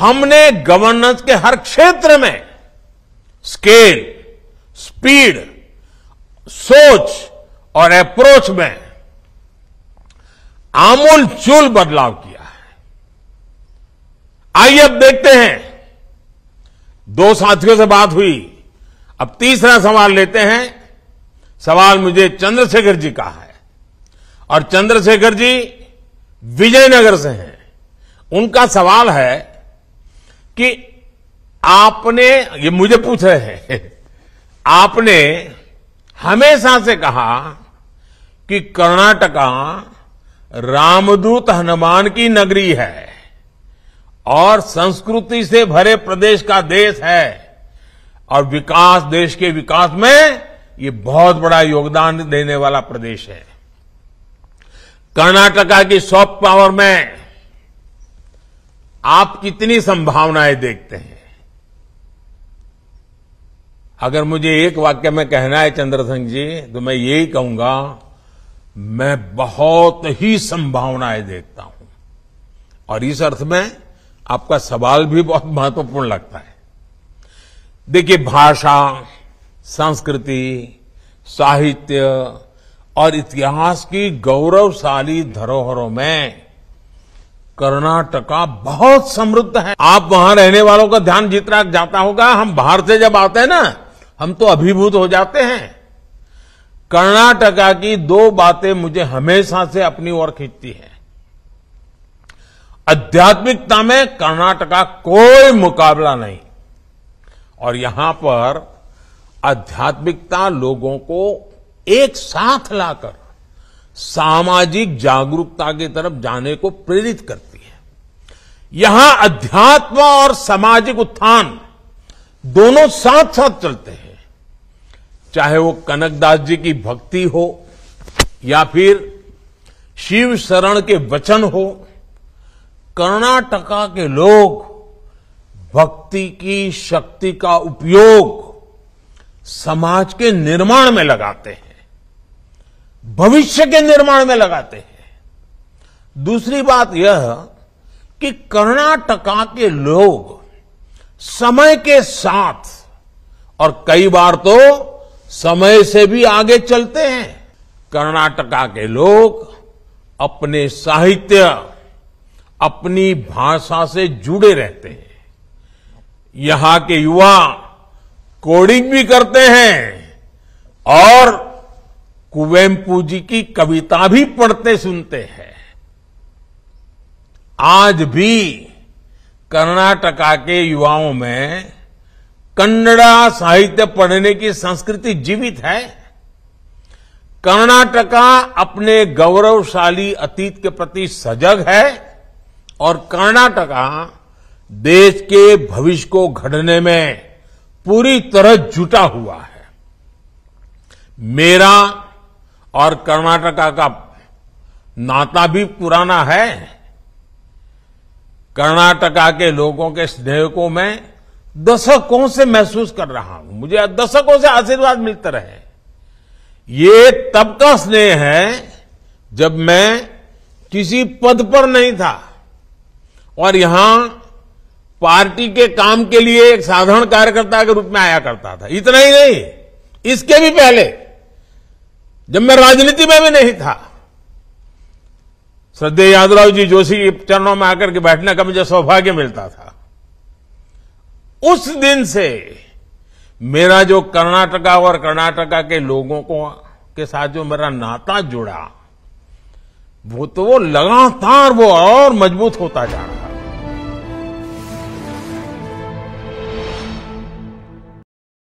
हमने गवर्नेंस के हर क्षेत्र में स्केल स्पीड सोच और अप्रोच में आमूलचूल बदलाव किया है आइए अब देखते हैं दो साथियों से बात हुई अब तीसरा सवाल लेते हैं सवाल मुझे चंद्रशेखर जी का है और चंद्रशेखर जी विजयनगर से हैं उनका सवाल है कि आपने ये मुझे पूछ रहे हैं आपने हमेशा से कहा कि कर्नाटका रामदूत हनुमान की नगरी है और संस्कृति से भरे प्रदेश का देश है और विकास देश के विकास में ये बहुत बड़ा योगदान देने वाला प्रदेश है कर्नाटका की सॉफ्ट पावर में आप कितनी संभावनाएं देखते हैं अगर मुझे एक वाक्य में कहना है चंद्र सिंह जी तो मैं यही कहूंगा मैं बहुत ही संभावनाएं देखता हूं और इस अर्थ में आपका सवाल भी बहुत महत्वपूर्ण लगता है देखिए भाषा संस्कृति साहित्य और इतिहास की गौरवशाली धरोहरों में कर्नाटका बहुत समृद्ध है आप वहां रहने वालों का ध्यान जितना जाता होगा हम बाहर से जब आते हैं ना हम तो अभिभूत हो जाते हैं कर्नाटका की दो बातें मुझे हमेशा से अपनी ओर खींचती है आध्यात्मिकता में कर्नाटका कोई मुकाबला नहीं और यहां पर आध्यात्मिकता लोगों को एक साथ लाकर सामाजिक जागरूकता की तरफ जाने को प्रेरित करती यहां अध्यात्म और सामाजिक उत्थान दोनों साथ साथ चलते हैं चाहे वो कनकदास जी की भक्ति हो या फिर शिव शरण के वचन हो कर्नाटका के लोग भक्ति की शक्ति का उपयोग समाज के निर्माण में लगाते हैं भविष्य के निर्माण में लगाते हैं दूसरी बात यह कि कर्नाटका के लोग समय के साथ और कई बार तो समय से भी आगे चलते हैं कर्नाटका के लोग अपने साहित्य अपनी भाषा से जुड़े रहते हैं यहां के युवा कोडिंग भी करते हैं और कुवेम्पू जी की कविता भी पढ़ते सुनते हैं आज भी कर्नाटका के युवाओं में कन्नड़ा साहित्य पढ़ने की संस्कृति जीवित है कर्नाटका अपने गौरवशाली अतीत के प्रति सजग है और कर्नाटका देश के भविष्य को घड़ने में पूरी तरह जुटा हुआ है मेरा और कर्नाटका का नाता भी पुराना है कर्नाटका के लोगों के स्नेह को मैं दशकों से महसूस कर रहा हूं मुझे दशकों से आशीर्वाद मिलते रहे ये तब का स्नेह है जब मैं किसी पद पर नहीं था और यहां पार्टी के काम के लिए एक साधारण कार्यकर्ता के रूप में आया करता था इतना ही नहीं इसके भी पहले जब मैं राजनीति में भी नहीं था श्रद्धे यादराव जी जोशी के चरणों में आकर के बैठने का मुझे सौभाग्य मिलता था उस दिन से मेरा जो कर्नाटका और कर्नाटका के लोगों को के साथ जो मेरा नाता जुड़ा वो तो वो लगातार वो और मजबूत होता जा रहा